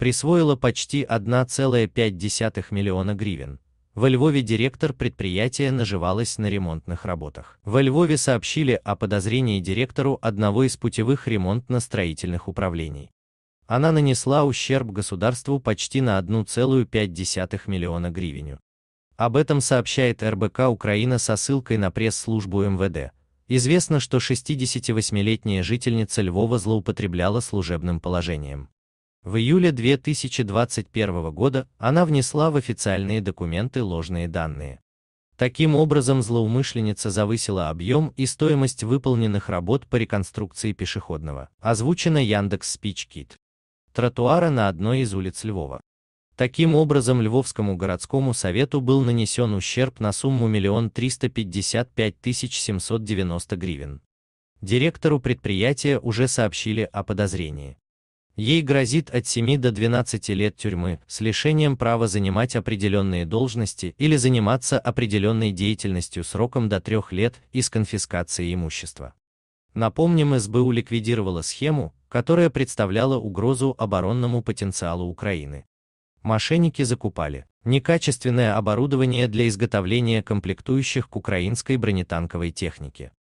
присвоила почти 1,5 миллиона гривен. Во Львове директор предприятия наживалась на ремонтных работах. Во Львове сообщили о подозрении директору одного из путевых ремонтно-строительных управлений. Она нанесла ущерб государству почти на 1,5 миллиона гривеню. Об этом сообщает РБК Украина со ссылкой на пресс-службу МВД. Известно, что 68-летняя жительница Львова злоупотребляла служебным положением. В июле 2021 года она внесла в официальные документы ложные данные. Таким образом злоумышленница завысила объем и стоимость выполненных работ по реконструкции пешеходного, озвучено Яндекс Спичкит, тротуара на одной из улиц Львова. Таким образом Львовскому городскому совету был нанесен ущерб на сумму 1 355 790 гривен. Директору предприятия уже сообщили о подозрении. Ей грозит от 7 до 12 лет тюрьмы с лишением права занимать определенные должности или заниматься определенной деятельностью сроком до 3 лет и с конфискацией имущества. Напомним, СБУ ликвидировала схему, которая представляла угрозу оборонному потенциалу Украины. Мошенники закупали некачественное оборудование для изготовления комплектующих к украинской бронетанковой технике.